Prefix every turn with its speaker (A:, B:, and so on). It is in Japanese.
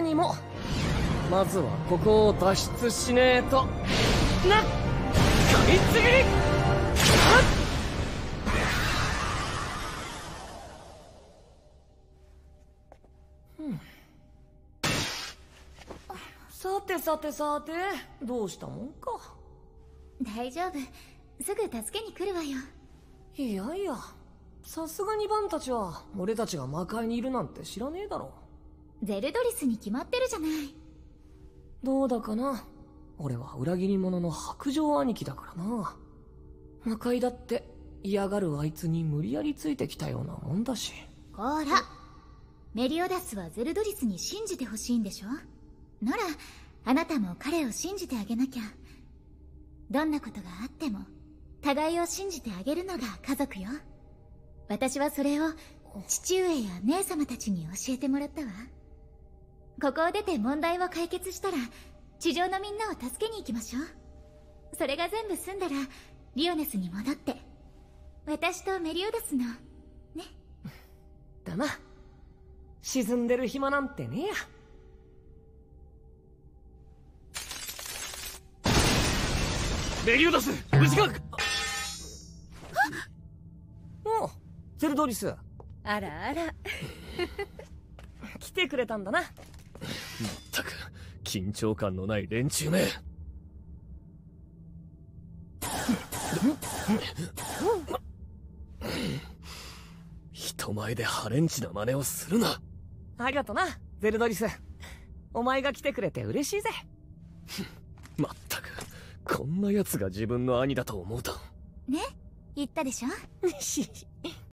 A: にもまずはここを脱出しねえとなっかいつぎりさてさてさてどうしたもんか大丈夫すぐ助けに来るわよいやいやさすがにバンたちは俺たちが魔界にいるなんて知らねえだろゼルドリスに決まってるじゃないどうだかな俺は裏切り者の白状兄貴だからな魔界だって嫌がるあいつに無理やりついてきたようなもんだしこらメリオダスはゼルドリスに信じてほしいんでしょならあなたも彼を信じてあげなきゃどんなことがあっても互いを信じてあげるのが家族よ私はそれを父上や姉様たちに教えてもらったわここを出て問題を解決したら地上のみんなを助けに行きましょうそれが全部済んだらリオネスに戻って私とメリオダスのね だな沈んでる暇なんてねえやメリオダス無事かおうゼルドリスあらあら 来てくれたんだなまったく緊張感のない連中め人前でハレンチな真似をするなありがとなゼルドリスお前が来てくれて嬉しいぜまったくこんな奴が自分の兄だと思うとね言ったでしょ